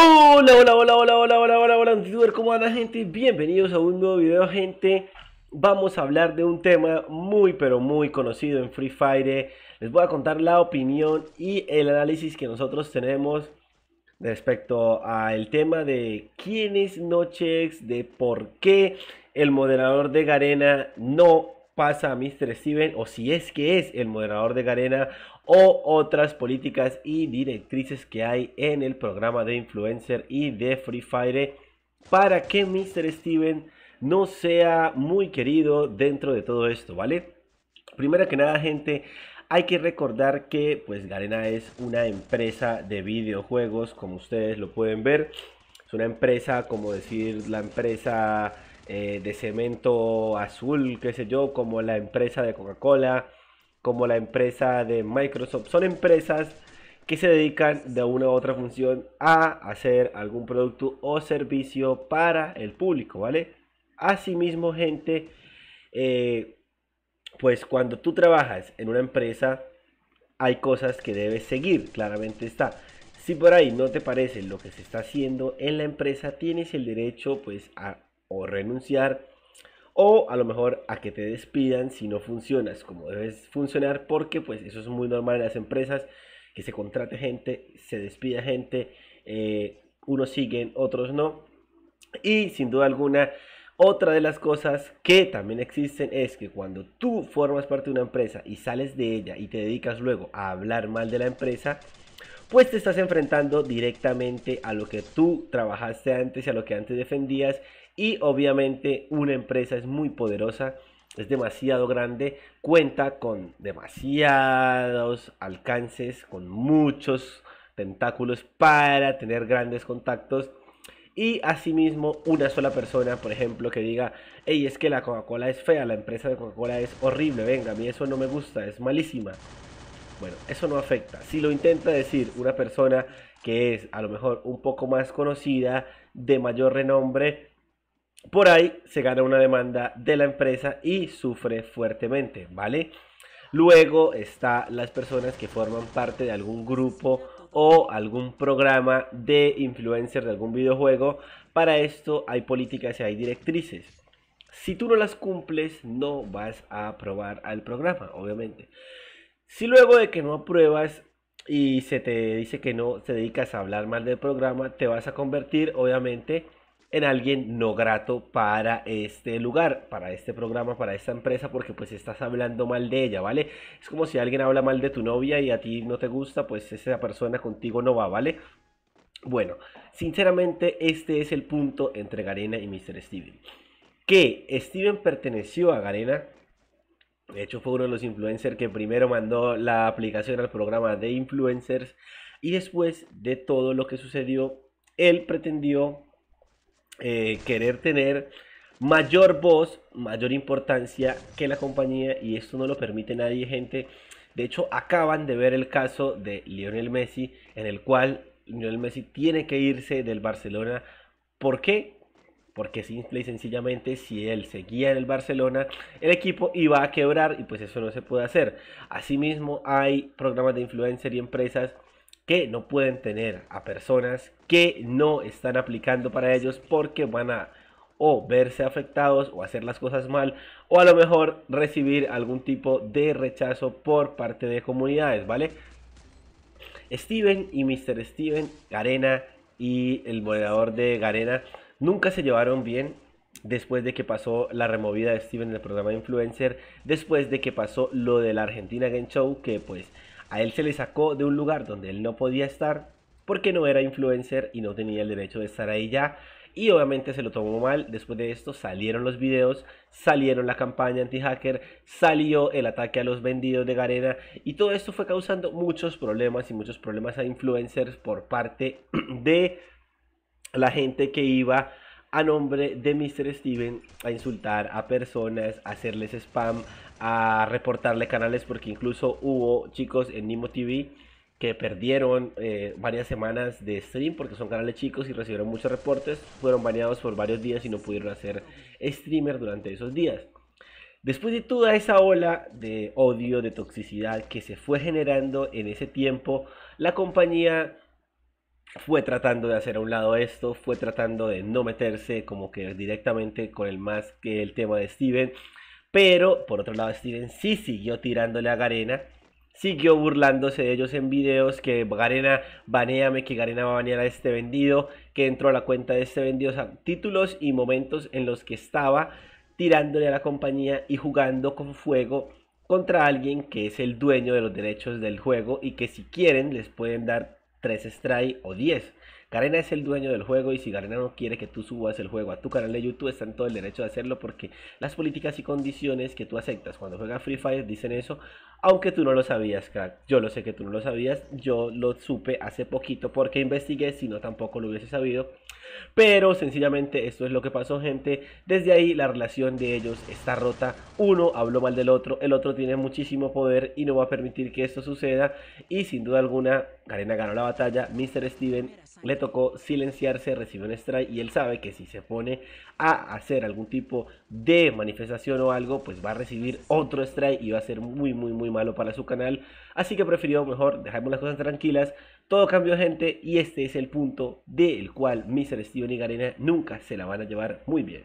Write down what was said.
Hola, hola, hola, hola, hola, hola, hola, hola, youtuber, ¿cómo andan gente? Bienvenidos a un nuevo video gente Vamos a hablar de un tema muy pero muy conocido en Free Fire Les voy a contar la opinión y el análisis que nosotros tenemos Respecto al tema de quién es Nochex, de por qué el moderador de Garena no pasa a Mr. Steven o si es que es el moderador de Garena o otras políticas y directrices que hay en el programa de influencer y de Free Fire para que Mr. Steven no sea muy querido dentro de todo esto, ¿vale? Primero que nada, gente, hay que recordar que pues Garena es una empresa de videojuegos, como ustedes lo pueden ver. Es una empresa, como decir, la empresa eh, de cemento azul, qué sé yo, como la empresa de Coca-Cola, como la empresa de Microsoft. Son empresas que se dedican de una u otra función a hacer algún producto o servicio para el público, ¿vale? Asimismo, gente, eh, pues cuando tú trabajas en una empresa, hay cosas que debes seguir, claramente está. Si por ahí no te parece lo que se está haciendo en la empresa, tienes el derecho pues a o renunciar o a lo mejor a que te despidan si no funcionas como debes funcionar porque pues eso es muy normal en las empresas que se contrate gente, se despida gente, eh, unos siguen, otros no. Y sin duda alguna, otra de las cosas que también existen es que cuando tú formas parte de una empresa y sales de ella y te dedicas luego a hablar mal de la empresa, pues te estás enfrentando directamente a lo que tú trabajaste antes y a lo que antes defendías. Y obviamente una empresa es muy poderosa, es demasiado grande, cuenta con demasiados alcances, con muchos tentáculos para tener grandes contactos. Y asimismo, una sola persona, por ejemplo, que diga, hey, es que la Coca-Cola es fea, la empresa de Coca-Cola es horrible, venga, a mí eso no me gusta, es malísima. Bueno, eso no afecta. Si lo intenta decir una persona que es a lo mejor un poco más conocida, de mayor renombre, por ahí se gana una demanda de la empresa y sufre fuertemente, ¿vale? Luego está las personas que forman parte de algún grupo o algún programa de influencer de algún videojuego. Para esto hay políticas y hay directrices. Si tú no las cumples, no vas a aprobar al programa, obviamente. Si luego de que no apruebas y se te dice que no, te dedicas a hablar mal del programa, te vas a convertir obviamente en alguien no grato para este lugar, para este programa, para esta empresa, porque pues estás hablando mal de ella, ¿vale? Es como si alguien habla mal de tu novia y a ti no te gusta, pues esa persona contigo no va, ¿vale? Bueno, sinceramente este es el punto entre Garena y Mr. Steven. Que Steven perteneció a Garena, de hecho, fue uno de los influencers que primero mandó la aplicación al programa de influencers y después de todo lo que sucedió, él pretendió eh, querer tener mayor voz, mayor importancia que la compañía y esto no lo permite nadie, gente. De hecho, acaban de ver el caso de Lionel Messi en el cual Lionel Messi tiene que irse del Barcelona. ¿Por qué? porque simple y sencillamente si él seguía en el Barcelona, el equipo iba a quebrar y pues eso no se puede hacer. Asimismo, hay programas de influencer y empresas que no pueden tener a personas que no están aplicando para ellos porque van a o verse afectados o hacer las cosas mal o a lo mejor recibir algún tipo de rechazo por parte de comunidades, ¿vale? Steven y Mr. Steven, Garena y el moderador de Garena Nunca se llevaron bien después de que pasó la removida de Steven del programa de Influencer, después de que pasó lo de la Argentina Game Show, que pues a él se le sacó de un lugar donde él no podía estar porque no era influencer y no tenía el derecho de estar ahí ya. Y obviamente se lo tomó mal. Después de esto salieron los videos, salieron la campaña anti-hacker, salió el ataque a los vendidos de Garena. Y todo esto fue causando muchos problemas y muchos problemas a influencers por parte de la gente que iba a nombre de Mr. Steven a insultar a personas, a hacerles spam, a reportarle canales, porque incluso hubo chicos en Nimo TV que perdieron eh, varias semanas de stream porque son canales chicos y recibieron muchos reportes, fueron baneados por varios días y no pudieron hacer streamer durante esos días. Después de toda esa ola de odio, de toxicidad que se fue generando en ese tiempo, la compañía fue tratando de hacer a un lado esto, fue tratando de no meterse como que directamente con el más que el tema de Steven. Pero por otro lado, Steven sí siguió tirándole a Garena. Siguió burlándose de ellos en videos que Garena baneame, que Garena va a banear a este vendido, que entró a la cuenta de este vendido. O sea, títulos y momentos en los que estaba tirándole a la compañía y jugando con fuego contra alguien que es el dueño de los derechos del juego y que si quieren les pueden dar 3 strike o 10. Garena es el dueño del juego y si Garena no quiere que tú subas el juego a tu canal de YouTube, está en todo el derecho de hacerlo porque las políticas y condiciones que tú aceptas cuando juegas Free Fire dicen eso, aunque tú no lo sabías, crack. Yo lo sé que tú no lo sabías, yo lo supe hace poquito porque investigué, si no tampoco lo hubiese sabido. Pero sencillamente esto es lo que pasó, gente. Desde ahí la relación de ellos está rota. Uno habló mal del otro, el otro tiene muchísimo poder y no va a permitir que esto suceda. Y sin duda alguna, Karena ganó la batalla. Mr. Steven le tocó silenciarse, recibió un strike y él sabe que si se pone a hacer algún tipo de manifestación o algo, pues va a recibir otro strike y va a ser muy, muy, muy malo para su canal. Así que prefirió mejor dejarme las cosas tranquilas, todo cambió, gente, y este es el punto del cual Mr. Steven y Garena nunca se la van a llevar muy bien.